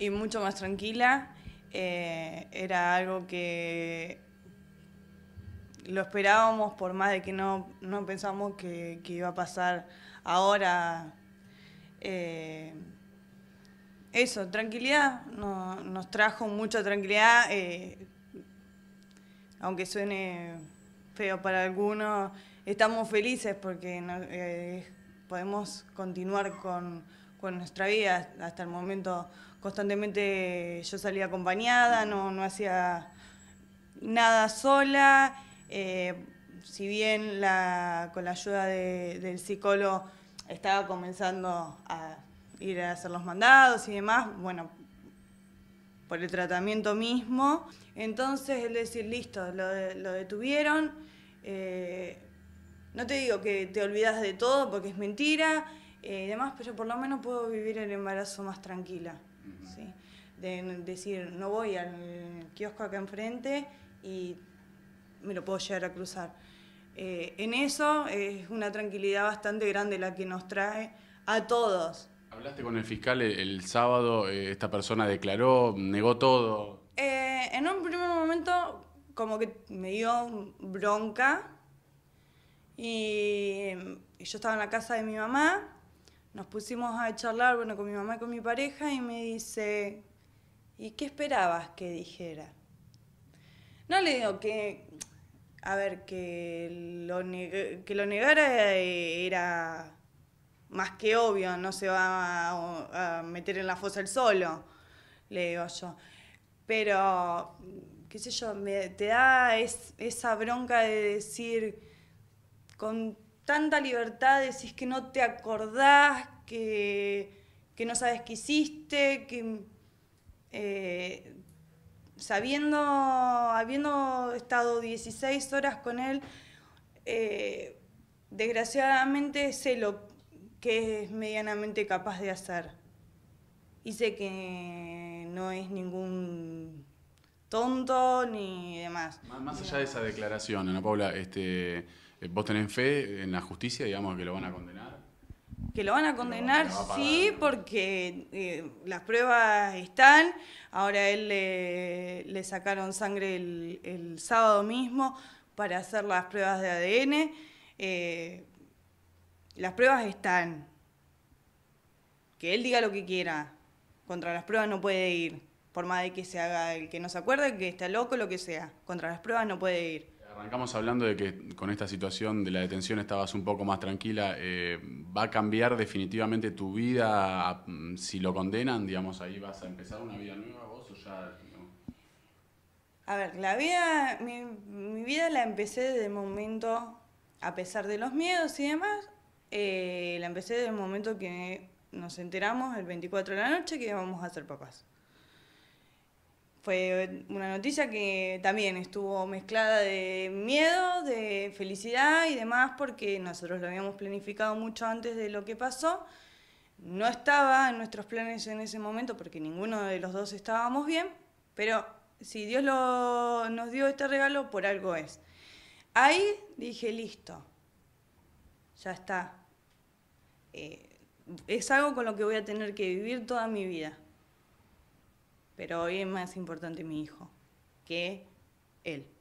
y mucho más tranquila. Eh, era algo que lo esperábamos, por más de que no, no pensamos que, iba a pasar ahora. Eh, eso, tranquilidad, nos trajo mucha tranquilidad, eh, aunque suene feo para algunos, estamos felices porque podemos continuar con, con nuestra vida hasta el momento constantemente yo salía acompañada, no, hacía nada sola. Eh, si bien con la ayuda del psicólogo estaba comenzando a ir a hacer los mandados y demás, bueno, por el tratamiento mismo. Entonces, el decir, listo, lo, detuvieron. Eh, no te digo que te olvidas de todo porque es mentira eh, y demás, pero por lo menos puedo vivir el embarazo más tranquila. ¿sí? De decir, no voy al kiosco acá enfrente y me lo puedo llegar a cruzar. Eh, en eso es una tranquilidad bastante grande la que nos trae a todos. ¿Hablaste con el fiscal el, sábado? Eh, ¿Esta persona declaró, negó todo? Eh, en un primer momento como que me dio bronca y yo estaba en la casa de mi mamá nos pusimos a charlar, bueno, con mi mamá y con mi pareja, y me dice, ¿y qué esperabas que dijera? No le digo que, a ver, que lo, que lo negara era más que obvio, no se va a, meter en la fosa el solo, le digo yo. Pero, qué sé yo, me, te da esa bronca de decir, con tanta libertad, decís que no te acordás, que, no sabes qué hiciste, que eh, sabiendo, habiendo estado 16 horas con él, eh, desgraciadamente sé lo que es medianamente capaz de hacer. Y sé que no es ningún tonto ni demás. más allá de esa declaración, Ana Paula, este eh, ¿Vos tenés fe en la justicia, digamos, que lo van a condenar? Que lo van a condenar, sí, porque eh, las pruebas están. Ahora él le, sacaron sangre el, sábado mismo para hacer las pruebas de ADN. Eh, las pruebas están. Que él diga lo que quiera. Contra las pruebas no puede ir. Por más de que se haga el que no se acuerde, que está loco, lo que sea. Contra las pruebas no puede ir. Arrancamos hablando de que con esta situación de la detención estabas un poco más tranquila. Eh, ¿Va a cambiar definitivamente tu vida mm, si lo condenan? Digamos, ahí vas a empezar una vida nueva vos o ya... A ver, la vida, mi, vida la empecé desde el momento, a pesar de los miedos y demás, eh, la empecé desde el momento que nos enteramos el 24 de la noche que íbamos a ser papás fue una noticia que también estuvo mezclada de miedo, de felicidad y demás, porque nosotros lo habíamos planificado mucho antes de lo que pasó. No estaba en nuestros planes en ese momento porque ninguno de los dos estábamos bien, pero si Dios nos dio este regalo, por algo es. Ahí dije, listo, ya está. Eh, es algo con lo que voy a tener que vivir toda mi vida pero hoy es más importante mi hijo que él.